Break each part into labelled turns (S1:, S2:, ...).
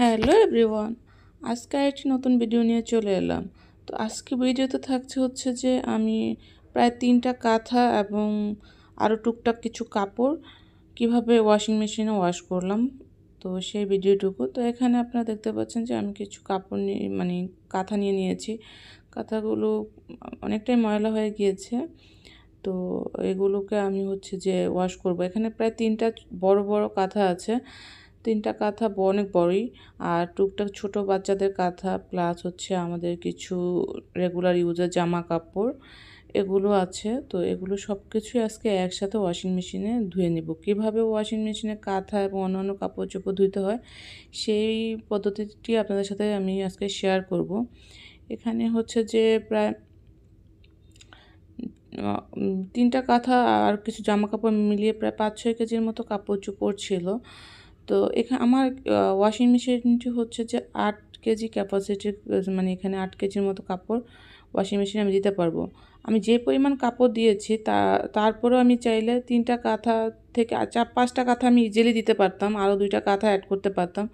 S1: hello everyone আজকে একটি নতুন ভিডিও নিয়ে চলে এলাম তো আজকে ভিডিওতে থাকছে হচ্ছে যে আমি প্রায় তিনটা কাঁথা এবং আরও টুকটাক কিছু কাপড় কিভাবে ওয়াশিং মেশিনে ওয়াশ করলাম তো সেই ভিডিওটুকু তো এখানে আপনারা দেখতে পাচ্ছেন যে আমি কিছু কাপড় নিয়ে মানে কাঁথা নিয়ে নিয়েছি কাঁথাগুলো অনেকটাই ময়লা হয়ে গিয়েছে তো এগুলোকে আমি হচ্ছে যে ওয়াশ করব এখানে প্রায় তিনটা বড় বড় কাঁথা আছে তিনটা কাঁথা অনেক বড়ই আর টুকটাক ছোট বাচ্চাদের কাঁথা প্লাস হচ্ছে আমাদের কিছু রেগুলার ইউজের জামা কাপড় এগুলো আছে তো এগুলো সব কিছুই আজকে একসাথে ওয়াশিং মেশিনে ধুয়ে নেব কিভাবে ওয়াশিং মেশিনে কাঁথা এবং অন্যান্য কাপড় চোপড় ধুইতে হয় সেই পদ্ধতিটি আপনাদের সাথে আমি আজকে শেয়ার করব এখানে হচ্ছে যে প্রায় তিনটা কাঁথা আর কিছু জামা কাপড় মিলিয়ে প্রায় পাঁচ ছয় কেজির মতো কাপড় চোপড় ছিল তো এখানে আমার ওয়াশিং মেশিনটি হচ্ছে যে আট কেজি ক্যাপাসিটির মানে এখানে আট কেজির মতো কাপড় ওয়াশিং মেশিনে আমি দিতে পারবো আমি যে পরিমাণ কাপড় দিয়েছি তা তারপরেও আমি চাইলে তিনটা কাঁথা থেকে চার পাঁচটা কাঁথা আমি ইজিলি দিতে পারতাম আরও দুইটা কাঁথা অ্যাড করতে পারতাম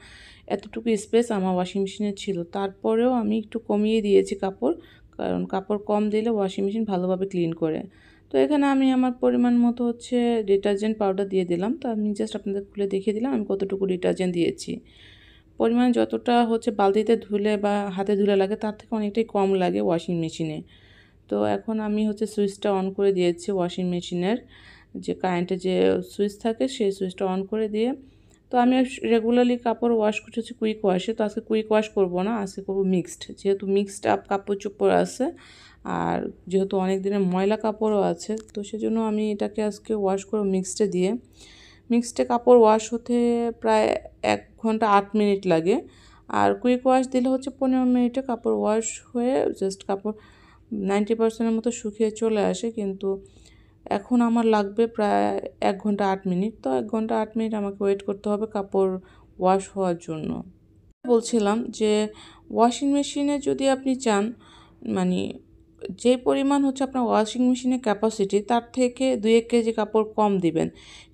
S1: এতটুকু স্পেস আমার ওয়াশিং মেশিনে ছিল তারপরেও আমি একটু কমিয়ে দিয়েছি কাপড় কারণ কাপড় কম দিলে ওয়াশিং মেশিন ভালোভাবে ক্লিন করে তো এখানে আমি আমার পরিমাণ মতো হচ্ছে ডিটারজেন্ট পাউডার দিয়ে দিলাম তো আমি জাস্ট আপনাদের খুলে দেখিয়ে দিলাম আমি কতটুকু ডিটারজেন্ট দিয়েছি পরিমাণ যতটা হচ্ছে বালতিতে ধুলে বা হাতে ধুলে লাগে তার থেকে অনেকটাই কম লাগে ওয়াশিং মেশিনে তো এখন আমি হচ্ছে সুইচটা অন করে দিয়েছি ওয়াশিং মেশিনের যে কারেন্টের যে সুইচ থাকে সেই সুইচটা অন করে দিয়ে তো আমি রেগুলারলি কাপড় ওয়াশ করছি কুইক ওয়াশে তো আজকে কুইক ওয়াশ করব না আজকে করবো মিক্সড যেহেতু মিক্সড আপ কাপড় চোপড় আছে আর যেহেতু অনেক দিনের ময়লা কাপড়ও আছে তো সেজন্য আমি এটাকে আজকে ওয়াশ করে মিক্সডে দিয়ে মিক্সডে কাপড় ওয়াশ হতে প্রায় এক ঘন্টা আট মিনিট লাগে আর কুইক ওয়াশ দিলে হচ্ছে পনেরো মিনিটে কাপড় ওয়াশ হয়ে জাস্ট কাপড় নাইনটি পার্সেন্টের মতো শুকিয়ে চলে আসে কিন্তু এখন আমার লাগবে প্রায় এক ঘন্টা আট মিনিট তো এক ঘন্টা আট মিনিট আমাকে ওয়েট করতে হবে কাপড় ওয়াশ হওয়ার জন্য বলছিলাম যে ওয়াশিং মেশিনে যদি আপনি চান মানে যে পরিমাণ হচ্ছে আপনার ওয়াশিং মেশিনের ক্যাপাসিটি তার থেকে দুই এক কেজি কাপড় কম দিবেন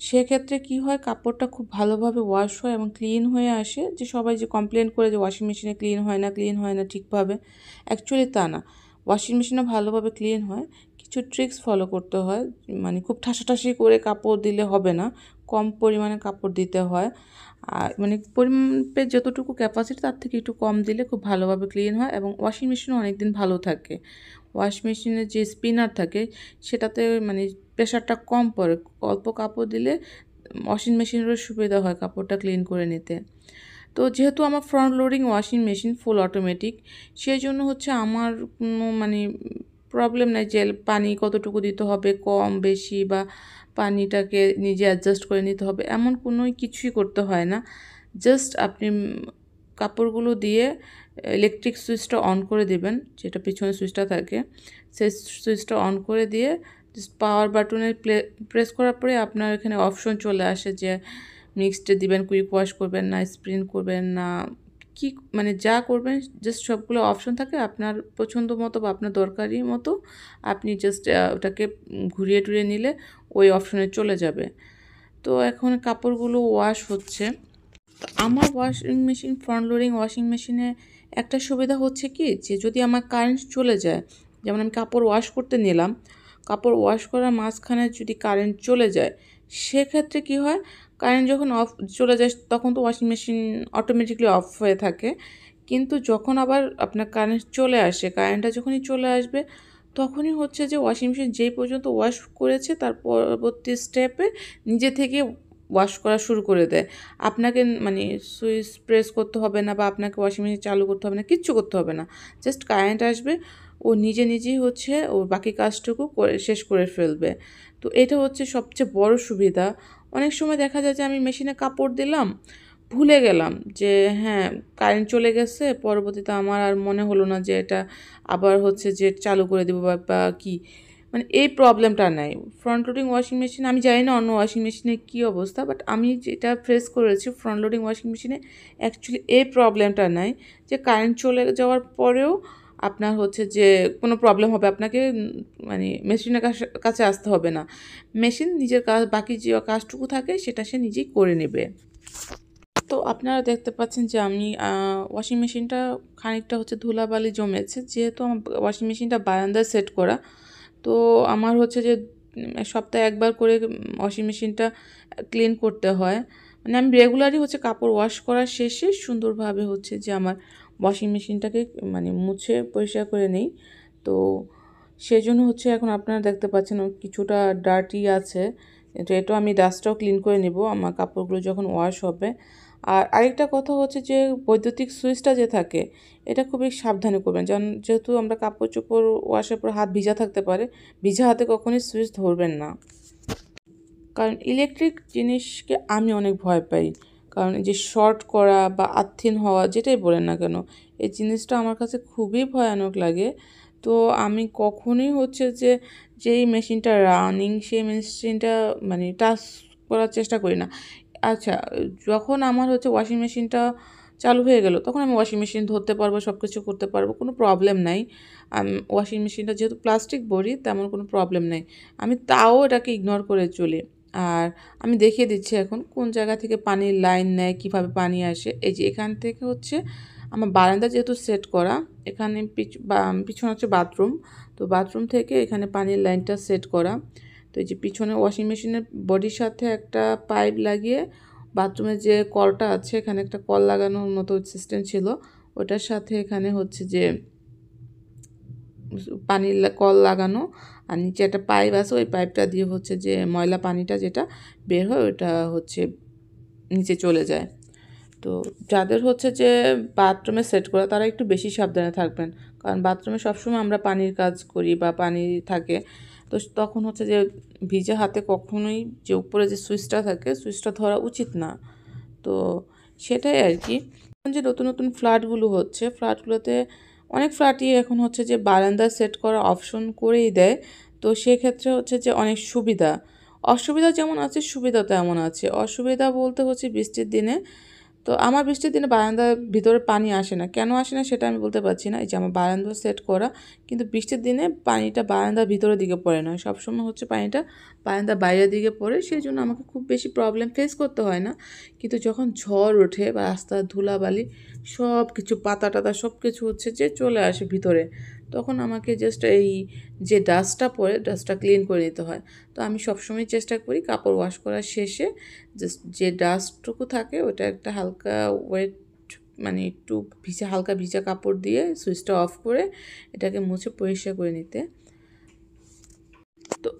S1: সেক্ষেত্রে কি হয় কাপড়টা খুব ভালোভাবে ওয়াশ হয় এবং ক্লিন হয়ে আসে যে সবাই যে কমপ্লেন করে যে ওয়াশিং মেশিনে ক্লিন হয় না ক্লিন হয় না ঠিকভাবে অ্যাকচুয়ালি তা না ওয়াশিং মেশিনে ভালোভাবে ক্লিন হয় কিছু ট্রিক্স ফলো করতে হয় মানে খুব ঠাসাঠাসি করে কাপড় দিলে হবে না কম পরিমাণে কাপড় দিতে হয় আর মানে পরিমাণে যতটুকু ক্যাপাসিটি তার থেকে একটু কম দিলে খুব ভালোভাবে ক্লিন হয় এবং ওয়াশিং মেশিনও অনেক দিন ভালো থাকে ওয়াশ মেশিনের যে স্পিনার থাকে সেটাতে মানে প্রেশারটা কম পড়ে অল্প কাপড় দিলে ওয়াশিং মেশিনেরও সুবিধা হয় কাপড়টা ক্লিন করে নিতে তো যেহেতু আমার front loading washing machine full automatic সেই জন্য হচ্ছে আমার কোনো মানে প্রবলেম নাই যে পানি কতটুকু দিতে হবে কম বেশি বা পানিটাকে নিজে অ্যাডজাস্ট করে নিতে হবে এমন কোনো কিছুই করতে হয় না জাস্ট আপনি কাপড়গুলো দিয়ে ইলেকট্রিক সুইচটা অন করে দেবেন যেটা পিছনে সুইচটা থাকে সেই সুইচটা অন করে দিয়ে পাওয়ার বাটনে প্রেস করার পরে আপনার এখানে অপশন চলে আসে যে মিক্সডে দিবেন কুইক ওয়াশ করবেন না স্প্রিন করবেন না কি মানে যা করবেন জাস্ট সবগুলো অপশন থাকে আপনার পছন্দ মতো বা আপনার দরকারি মতো আপনি জাস্ট ওটাকে ঘুরিয়ে টুরিয়ে নিলে ওই অপশনে চলে যাবে তো এখন কাপড়গুলো ওয়াশ হচ্ছে তো আমার washing machine front loading washing মেশিনে একটা সুবিধা হচ্ছে কি যে যদি আমার কারেন্ট চলে যায় যেমন আমি কাপড় ওয়াশ করতে নিলাম কাপড় ওয়াশ করার মাঝখানে যদি কারেন্ট চলে যায় সেক্ষেত্রে কি হয় কারেন্ট যখন অফ চলে যায় তখন তো ওয়াশিং মেশিন অটোমেটিকলি অফ হয়ে থাকে কিন্তু যখন আবার আপনার কারেন্ট চলে আসে কারেন্টটা যখনই চলে আসবে তখনই হচ্ছে যে ওয়াশিং মেশিন যেই পর্যন্ত ওয়াশ করেছে তার পরবর্তী স্টেপে নিজে থেকে ওয়াশ করা শুরু করে দেয় আপনাকে মানে সুইচ প্রেস করতে হবে না বা আপনাকে ওয়াশিং মেশিন চালু করতে হবে না কিচ্ছু করতে হবে না জাস্ট কারেন্ট আসবে ও নিজে নিজেই হচ্ছে ও বাকি কাজটুকু করে শেষ করে ফেলবে তো এটা হচ্ছে সবচেয়ে বড় সুবিধা অনেক সময় দেখা যায় যে আমি মেশিনে কাপড় দিলাম ভুলে গেলাম যে হ্যাঁ কারেন্ট চলে গেছে পরবর্তীতে আমার আর মনে হলো না যে এটা আবার হচ্ছে যে চালু করে দেবো বা কী মানে এই প্রবলেমটা নাই ফ্রন্ট লোডিং ওয়াশিং মেশিন আমি জানি না অন্য ওয়াশিং মেশিনে কী অবস্থা বাট আমি যেটা ফেস করেছি ফ্রন্ট লোডিং ওয়াশিং মেশিনে অ্যাকচুয়ালি এই প্রবলেমটা নাই যে কারেন্ট চলে যাওয়ার পরেও আপনার হচ্ছে যে কোনো প্রবলেম হবে আপনাকে মানে মেশিনের কাছে আসতে হবে না মেশিন নিজের কাজ বাকি যে কাজটুকু থাকে সেটা সে নিজেই করে নেবে তো আপনারা দেখতে পাচ্ছেন যে আমি ওয়াশিং মেশিনটা খানিকটা হচ্ছে ধুলাবালি জমেছে যেহেতু আমার ওয়াশিং মেশিনটা বারান্দায় সেট করা তো আমার হচ্ছে যে সপ্তাহে একবার করে ওয়াশিং মেশিনটা ক্লিন করতে হয় মানে আমি রেগুলারই হচ্ছে কাপড় ওয়াশ করার শেষে সুন্দরভাবে হচ্ছে যে আমার ওয়াশিং মেশিনটাকে মানে মুছে পরিষ্কার করে নেই তো সেই জন্য হচ্ছে এখন আপনারা দেখতে পাচ্ছেন কিছুটা ডার্টি আছে এটা এটাও আমি ডাস্টটাও ক্লিন করে নেব আমার কাপড়গুলো যখন ওয়াশ হবে আর আরেকটা কথা হচ্ছে যে বৈদ্যুতিক সুইচটা যে থাকে এটা খুবই সাবধানে করবেন যেমন যেহেতু আমরা কাপড় চোপড় ওয়াশের পর হাত ভিজা থাকতে পারে ভিজা হাতে কখনই সুইচ ধরবেন না কারণ ইলেকট্রিক জিনিসকে আমি অনেক ভয় পাই কারণ যে শর্ট করা বা আত্মীন হওয়া যেটাই বলেন না কেন এই জিনিসটা আমার কাছে খুবই ভয়ানক লাগে তো আমি কখনোই হচ্ছে যে যেই মেশিনটা রানিং সেই মেশিনটা মানে টাচ করার চেষ্টা করি না আচ্ছা যখন আমার হচ্ছে ওয়াশিং মেশিনটা চালু হয়ে গেল তখন আমি ওয়াশিং মেশিন ধরতে পারবো সব কিছু করতে পারবো কোনো প্রবলেম নাই ওয়াশিং মেশিনটা যেহেতু প্লাস্টিক বড়ি তেমন কোনো প্রবলেম নেই আমি তাও এটাকে ইগনোর করে চলি আর আমি দেখিয়ে দিচ্ছি এখন কোন জায়গা থেকে পানির লাইন নেয় কিভাবে পানি আসে এই যে এখান থেকে হচ্ছে আমার বারান্দা যেহেতু সেট করা এখানে পিছনে হচ্ছে বাথরুম তো বাথরুম থেকে এখানে পানির লাইনটা সেট করা তো এই যে পিছনে ওয়াশিং মেশিনের বডির সাথে একটা পাইপ লাগিয়ে বাথরুমের যে কলটা আছে এখানে একটা কল লাগানোর মতো সিস্টেম ছিল ওটার সাথে এখানে হচ্ছে যে পানির কল লাগানো আর নিচে একটা পাইপ আছে ওই পাইপটা দিয়ে হচ্ছে যে ময়লা পানিটা যেটা বের হয় ওটা হচ্ছে নিচে চলে যায় তো যাদের হচ্ছে যে বাথরুমে সেট করা তারা একটু বেশি সাবধানে থাকবেন কারণ বাথরুমে সবসময় আমরা পানির কাজ করি বা পানি থাকে তো তখন হচ্ছে যে ভিজে হাতে কখনোই যে উপরে যে সুইচটা থাকে সুইচটা ধরা উচিত না তো সেটাই আর কি যে নতুন নতুন ফ্ল্যাটগুলো হচ্ছে ফ্ল্যাটগুলোতে অনেক ফ্ল্যাটই এখন হচ্ছে যে বারান্দা সেট করা অপশন করেই দেয় তো সেক্ষেত্রে হচ্ছে যে অনেক সুবিধা অসুবিধা যেমন আছে সুবিধা তেমন আছে অসুবিধা বলতে হচ্ছে বৃষ্টির দিনে তো আমার বৃষ্টির দিনে বারান্দার ভিতরে পানি আসে না কেন আসে না সেটা আমি বলতে পারছি না এই যে আমার বারান্দা সেট করা কিন্তু বৃষ্টির দিনে পানিটা বারান্দার ভিতরের দিকে পড়ে না সবসময় হচ্ছে পানিটা বারান্দার বাইরের দিকে পড়ে সেই জন্য আমাকে খুব বেশি প্রবলেম ফেস করতে হয় না কিন্তু যখন ঝড় ওঠে বা রাস্তা ধুলাবালি সব কিছু পাতা টাতা সব কিছু হচ্ছে যে চলে আসে ভিতরে তখন আমাকে জাস্ট এই যে ডাস্টটা পরে ডাস্টটা ক্লিন করে নিতে হয় তো আমি সবসময় চেষ্টা করি কাপড় ওয়াশ করার শেষে জাস্ট যে ডাস্টটুকু থাকে ওটা একটা হালকা ওয়েট মানে একটু ভিজা হালকা ভিজা কাপড় দিয়ে সুইচটা অফ করে এটাকে মুছে পরিষ্কার করে নিতে তো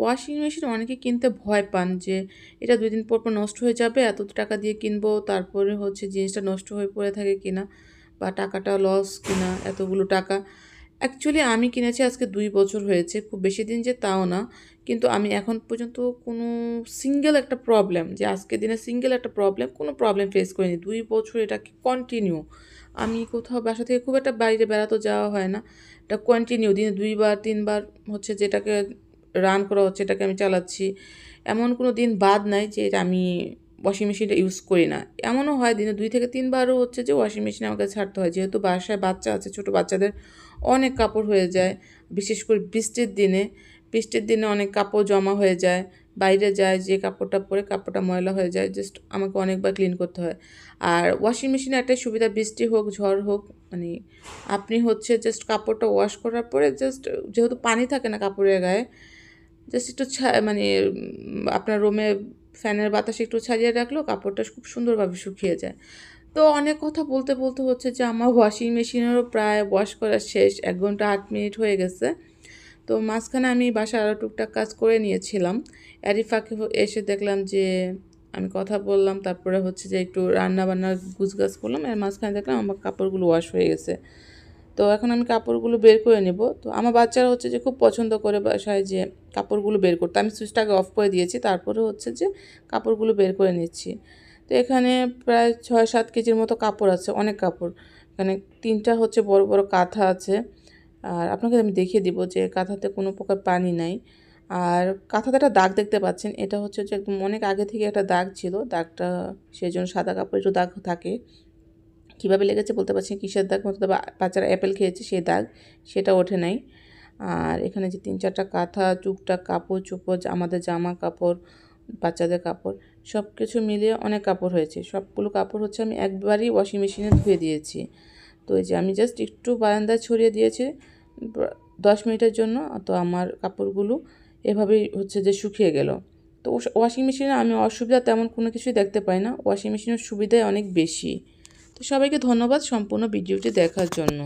S1: ওয়াশিং মেশিন অনেকে কিনতে ভয় পান যে এটা দুই দিন পর পর নষ্ট হয়ে যাবে এত টাকা দিয়ে কিনবো তারপরে হচ্ছে জিনিসটা নষ্ট হয়ে পড়ে থাকে কিনা বা টাকাটা লস কিনা এতগুলো টাকা অ্যাকচুয়ালি আমি কিনেছি আজকে দুই বছর হয়েছে খুব বেশি দিন যে তাও না কিন্তু আমি এখন পর্যন্ত কোনো সিঙ্গেল একটা প্রবলেম যে আজকের দিনে সিঙ্গেল একটা প্রবলেম কোনো প্রবলেম ফেস করিনি দুই বছর এটা কন্টিনিউ আমি কোথাও বাসা থেকে খুব একটা বাইরে বেড়াতে যাওয়া হয় না এটা কন্টিনিউ দিনে দুইবার তিনবার হচ্ছে যেটাকে রান করা হচ্ছে এটাকে আমি চালাচ্ছি এমন কোনো দিন বাদ নাই যে এটা আমি ওয়াশিং মেশিনটা ইউজ করি না এমনও হয় দিনে দুই থেকে তিনবারও হচ্ছে যে ওয়াশিং মেশিন আমাকে ছাড়তে হয় যেহেতু বাসায় বাচ্চা আছে ছোটো বাচ্চাদের অনেক কাপড় হয়ে যায় বিশেষ করে বৃষ্টির দিনে বৃষ্টির দিনে অনেক কাপড় জমা হয়ে যায় বাইরে যায় যে কাপড়টা পরে কাপড়টা ময়লা হয়ে যায় জাস্ট আমাকে অনেকবার ক্লিন করতে হয় আর ওয়াশিং মেশিনে একটাই সুবিধা বৃষ্টি হোক ঝড় হোক মানে আপনি হচ্ছে জাস্ট কাপড়টা ওয়াশ করার পরে জাস্ট যেহেতু পানি থাকে না কাপড়ের গায়ে জাস্ট একটু মানে আপনার রুমে ফ্যানের বাতাসে একটু ছাড়িয়ে রাখলেও কাপড়টা খুব সুন্দরভাবে শুকিয়ে যায় তো অনেক কথা বলতে বলতে হচ্ছে যে আমার ওয়াশিং মেশিনেরও প্রায় ওয়াশ করা শেষ এক ঘন্টা আট মিনিট হয়ে গেছে তো মাঝখানে আমি বাসায় আরও টুকটাক কাজ করে নিয়েছিলাম অ্যারিফাকে এসে দেখলাম যে আমি কথা বললাম তারপরে হচ্ছে যে একটু রান্না বান্নার গাছ করলাম এর মাঝখানে দেখলাম আমার কাপড়গুলো ওয়াশ হয়ে গেছে তো এখন আমি কাপড়গুলো বের করে নেব তো আমার বাচ্চারা হচ্ছে যে খুব পছন্দ করে বাসায় যে কাপড়গুলো বের করতে আমি সুইচটাকে অফ করে দিয়েছি তারপরে হচ্ছে যে কাপড়গুলো বের করে নিচ্ছি তো এখানে প্রায় ছয় সাত কেজির মতো কাপড় আছে অনেক কাপড় এখানে তিনটা হচ্ছে বড় বড় কাঁথা আছে আর আপনাকে আমি দেখিয়ে দিব যে কাঁথাতে কোনো প্রকার পানি নাই আর কাঁথাতে একটা দাগ দেখতে পাচ্ছেন এটা হচ্ছে যে একদম অনেক আগে থেকে একটা দাগ ছিল দাগটা সেই জন্য সাদা কাপড়ে একটু দাগ থাকে কীভাবে লেগেছে বলতে পারছেন কিসের দাগ মতো বাচ্চারা অ্যাপেল খেয়েছে সেই দাগ সেটা ওঠে নাই আর এখানে যে তিন চারটা কাঁথা টুকটাক কাপড় চুপড় আমাদের জামা কাপড় বাচ্চাদের কাপড় সব কিছু মিলিয়ে অনেক কাপড় হয়েছে সবগুলো কাপড় হচ্ছে আমি একবারই ওয়াশিং মেশিনে ধুয়ে দিয়েছি তো এই যে আমি জাস্ট একটু বারান্দায় ছড়িয়ে দিয়েছি দশ মিনিটের জন্য তো আমার কাপড়গুলো এভাবেই হচ্ছে যে শুকিয়ে গেল তো ওয়াশিং মেশিনে আমি অসুবিধা তেমন কোনো কিছুই দেখতে পাই না ওয়াশিং মেশিনের সুবিধাই অনেক বেশি তো সবাইকে ধন্যবাদ সম্পূর্ণ ভিডিওটি দেখার জন্য